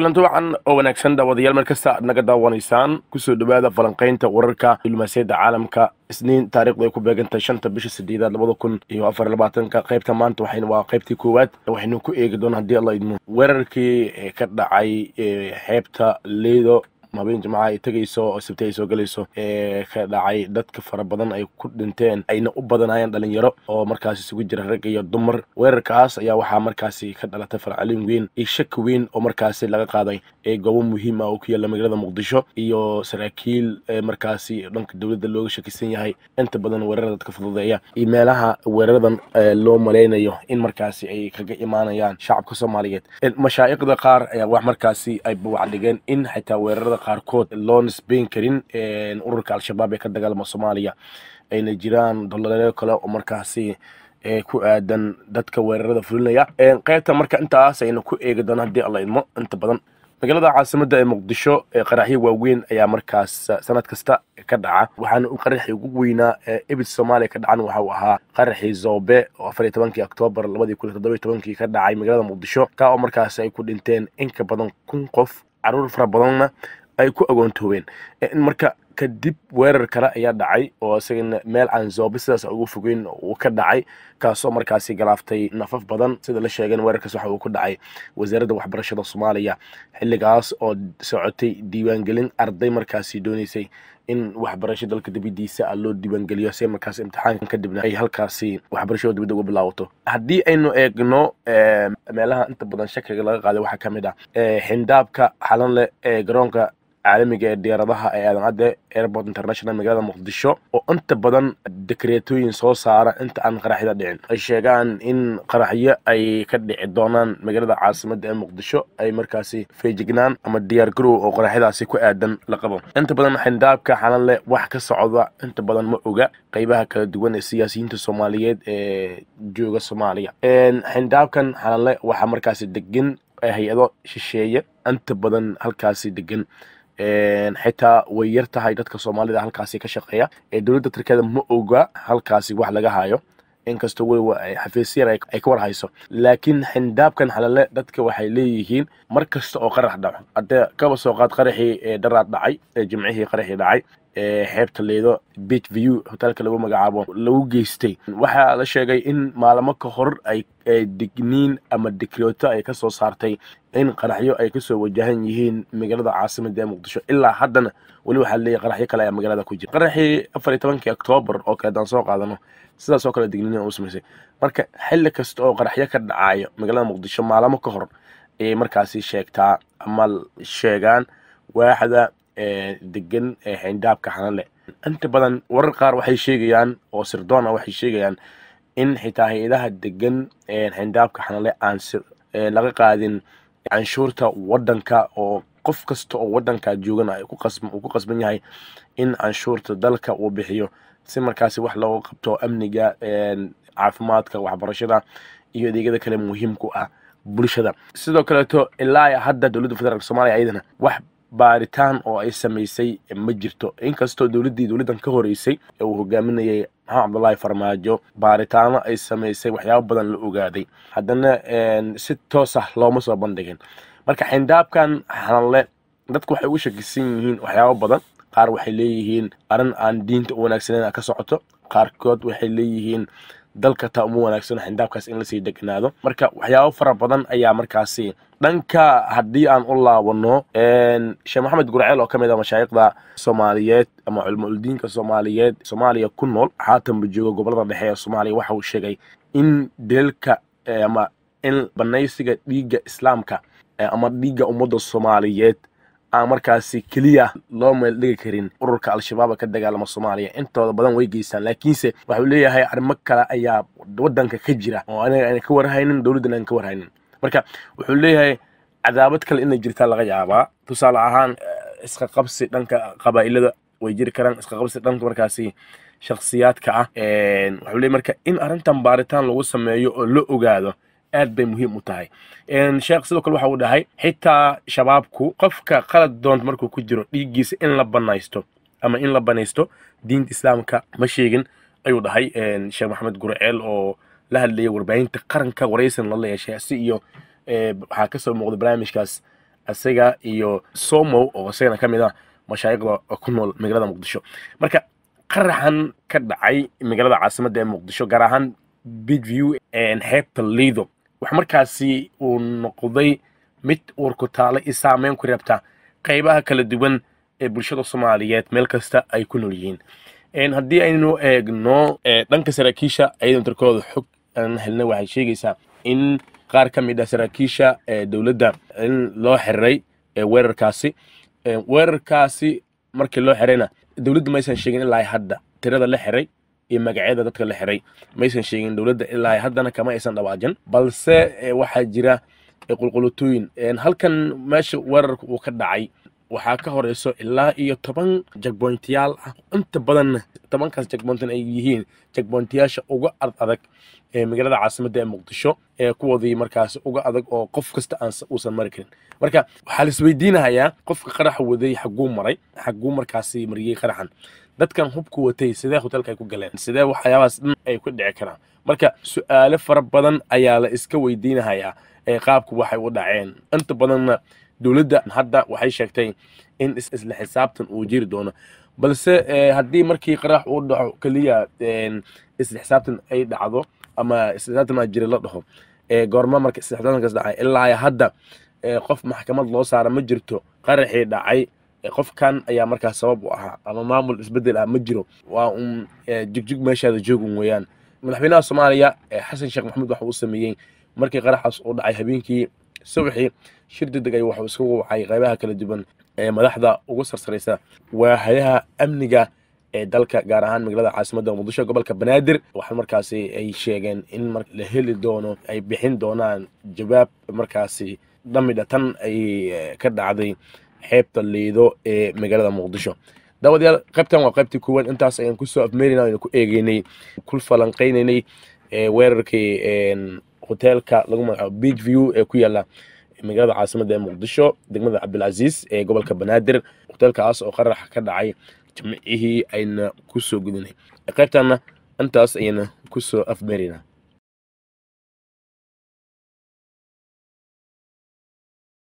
kulanti wacan oo wanaagsan daawadayaal mar kasta ad naga daawanaysaan kusoo dhowaada falanqaynta wararka dulmaasiyadda caalamka isniin taarikhda ay ku beegantahay shanta bisha sideedaad labada kun iyo afar labaatanka qaybta maanta waxayna waa qaybtii koowaad waxaynu ku eegi doona haddii alla idmo weerarkii ka dhacay xeebta leydo habeen jimcaha ay tegayso oo sabti ay soo gelayso ee ka dhacay dadka fara badan ay ku dhinteen ayna u badanayeen dhalinyaro oo markaas isugu jira rag iyo dumar weerarkaas ayaa waxaa markaasi ka dhalatay farcalin weyn iyo shaki weyn oo markaasi laga qaaday ee goobo muhiim ah oo ku yaalla magaalada muqdisho iyo saraakiil markaasi dhanka dowladda looga shakisan yahay inta badan weerarada dadka fududeeya iyo meelaha weeraradan loo malaynayo in markaasi ay kaga imaanayaan shacabka soomaaliyeed mashaa'iqda qaar ayaa wax markaasi ay bawacdhigeen in xitaa weerarada qaarkood loo nisbayn karin ururka al-shabaab ee ka dagaalama soomaaliya ayna jiraan dololeyo kale oo markaasi ku aadan dadka weerarada fulinaya qaybta marka intaas ayna ku eegi doona haddii alla idmo inta badan magaalada caasimadda ee muqdisho qaraxyo waaweyn ayaa markaas sanad kasta ka dhaca waxaana u qaraxii ugu weynaa ee ibid soomaaliya ka dhacan waxa ahaa qaraxii zoobe oo afar iyo tobankii oktoobar labadii kun iyo iyo tobankii ka dhacay magaalada muqdisho kaa oo markaas ay ku dhinteen inka badan kun qof caruur fara badanna ay ku agoontoobeen marka kadib weerar kale ayaa dhacay oo isagana meel aan zoobi sidaas ugu fogeyn uu ka dhacay kaasoo markaasi galaaftay nafaf badan sida la sheegan weerarkaas waxa uu ku dhacay wasaaradda waxbarashada soomaaliya xilligaas oo socotay diiwaangelin arday markaasi dooneysay in waxbarasho dalka dibadiisa ah loo diiwaangeliyo se markaas imtixaanka kadibna ay halkaasi waxbarashada dibadda uga bilaawato haddii aynu eegno meelaha inta badan shakiga laga qaaday waxaa ka mid ah xindhaabka xalanle ee garoonka caalamiga ee diyaaradaha ee aadan airport international magaalada muqdisho oo inta badan dekreetooyin soo saara inta aan qaraxyada dhicin ay sheegaan in qaraxyo ay ka dhici doonaan magaalada caasimada ee muqdisho ay markaasi feejignaan ama diyaargarow oo qaraxyadaasi ku aadan la qabo inta badan xindaabka xalanle wax ka socda inta badan ma oga qaybaha kala duwan ee siyaasiyiinta soomaaliyeed ee jooga soomaaliya xindaabkan xalanle waxaa markaasi degan hay-ado shisheeye inta badan halkaasi degan xitaa way yar tahay dadka soomaalida halkaasi ka shaqeeya ee dowladda turkiyada ma oga halkaasi wax laga hayo inkastoo weli yar ay ka war hayso laakiin xindaabkan xalale dadka waxay leeyihiin mar kasta oo qarax dhaco hadee kaba soo qaad qarixii daraad dhacay ee jimcihii qaraxii dhacay ee xeebta leydo bit view hotelka lagu magacaabo lagu geystay waxaa la sheegay in maalamo ka hor ay digniin ama dikriyooto ay kasoo saartay in qaraxyo ay kasoo wajahan yihiin magaalada caasimadda ee muqdisho ilaa haddana weli waxaa leeyahy qaraxyo kale ayaa magaalada ku jira qaraxii afar iyo tobankii oktoobar oo kale haddaan soo qaadano sidaas oo kale digniin u samaysay marka xilli kasta oo qaraxyo ka dhacaayo magaalada muqdisho maalamo ka hor ayay markaasi sheegtaa ama sheegaan waaxda degan xayndaabka xananle inta badan warar qaar waxay sheegayaan oo sirdoona ah waxay sheegayaan in xitaa hay-adaha degan xayndaabka xanale aan laga qaadin canshuurta waddanka oo qof kasta oo wadanka joogana uu ku qasban yahay in canshuurta dalka uu bixiyo si markaasi wax looga qabto amniga caafimaadka waxbarashada iyo adeegyada kale muhiimku ah bulshada sidoo kaleeto ilaa hadda dowladda federaalk soomaliya ayadana wax baaritaan oo ay samaysay ma jirto inkastoo dowladdii dowladdan ka horreysay ee uu hogaaminayay maxamed cabdullaahi farmaajo baaritaano ay samaysay waxyaaba badan la ogaaday haddana si toos ah looma soo bandhigin marka xindaabkan xalanle dadku waxay ugu shakisan yihiin waxyaaba badan qaar waxay leeyihiin arrin aan diinta u wanaagsaneyn ka socoto qaarkood waxay leeyihiin dalka taa uma wanaagsano xindaabkaas in lasii deganaado marka waxyaabo fara badan ayaa markaasi dhanka haddii aan u laabano sheekh maxamed gurceel oo ka mid a ah mashaayikhda soomaaliyeed ama culmuldiinka soomaaliyeed soomaaliya ku nool haatanba jooga gobollada dhexe ee soomaaliya waxa uu sheegay in deelka eh, ama in banaysiga dhiigga islaamka eh, ama dhiigga ummadda soomaaliyeed aan markaasi keliya loo meel dhigi karin ururka al-shabaaba ka dagaalama soomaaliya intooda badan way geystaan laakiinse waxuu leeyahay arrimo kale ayaa wadanka ka jira oo anaga ayna ka warhaynin dowladdan aan ka warhaynin marka wuxuu leeyahay cadaabad kale inay jirtaa laga yaabaa tusaale ahaan eh, iska qabsi dhanka qabaa'ilada way jiri karaan isqaqabsi dhanka markaasi shakhsiyaadka ah wuxuu leeyahay marka in arrintan baaritaan lagu sameeyo oo la ogaado aad bay muhiim u tahay sheekh sidoo kale waxa uu dhahay xitaa shabaabku qofka qalad doont markuu ku jiro dhiiggiisa in la banaysto ama in la banaysto diinta islaamka ma sheegin ayuu dhahay sheekh maxamed gurceel oo la hadlaya warbaahinta qaranka waraysan lala yeeshay si iyo waxaa kasoo muuqda barnaamijkaas isaga iyo somow oo isagana ka mid ah mashaayiqda ku nool magaalada muqdisho marka qaraxan ka dhacay magaalada caasimadda ee muqdisho gaar ahaan bidview xeebta liido wax markaasi uu noqday mid uurkutaale i saameyn ku rabta qaybaha kala duwan ee bulshada soomaaliyeed meel kasta ay ku nool yihiin haddii aynu eegno dhanka saraakiisha tirkooda xog aan helna waxay sheegaysaa in qaar ka mid ah saraakiisha dowladda in loo xiriray weerarkaasi weerarkaasi markii loo xirayna dowladda maysan sheegin ilaa hadda tirada la xiray iyo magacyada dadka la xiray maysan sheegin dowladda ilaa haddana kama aysan dhawaajin balse eh, waxaa jira eh, qulqulutooyin halkan meesha weerarka uu ka dhacay waxaa ka horeyso ilaa iyo toban jagboyntayaal ah inta badanna tobankaas jagboyntan ay yihiin jagboyntayaasha uga ad adag ee magaalada caasimadda ee muqdisho ee kuwoodii markaas uga adag oo qof kasta uusan mari karin marka waxaa la isweydiinahayaa qofka qarax waday xaguu maray xaguu markaasi mariyey qaraxan dadkan hubku watay sidee hotelka ay ku galeen sidee waxyaabahaas dhan mm, ay ku dhici karaan marka su-aalo fara badan ayaa la iska weydiinahayaa ee qaabku waxay u dhaceen inta badanna dowladda hadda waxay sheegtay in isla xisaabtan uu jiri doono balse eh, haddii markii qarax uu dhaco keliya eh, isla xisaabtan ay dhacdo ama isla xisaabtan aa jiri la dhaho eh, goorma marka isla xisaabtankaas dhacay ilaa hadda qof maxkamad loo saara ma jirto qaraxii dhacay qofkan ayaa markaa sabab u ahaa ama maamul isbedel ah ma jiro waa uun jigjig meeshaada joogun weeyaan madaxweynaha soomaaliya xasan sheekh maxamuud waxa uu sameeyey markii qaraxaas uu dhacay habeenkii subaxii shir degdeg ay waxuu iskugu wacay qaybaha kala duwan ee madaxda ugu sarsaraysa waahayaha amniga ee dalka gaar ahaan magaalada caasimadda muqdisho gobolka banaadir waxaa markaasi ay sheegeen in la heli doono ay bixin doonaan jawaab markaasi dhamidha tan ay ka dhacday xeebta liido ee magaalada muqdisho daawadayaal qaybtan waa qaybtii kuwan intaas ayaan kusoo afmeerina aynu ku eegeynay ku falanqeynaynay weerarkii hoteelka lagu magacaabo big view ee ku yaalla magaalada caasimada ee muqdisho degmada cabdilcasiis ee gobolka banaadir hoteelkaas oo qarax ka dhacay jimcihii ayna ku soo gudinay qaybtana intaas ayana kusoo afmeerina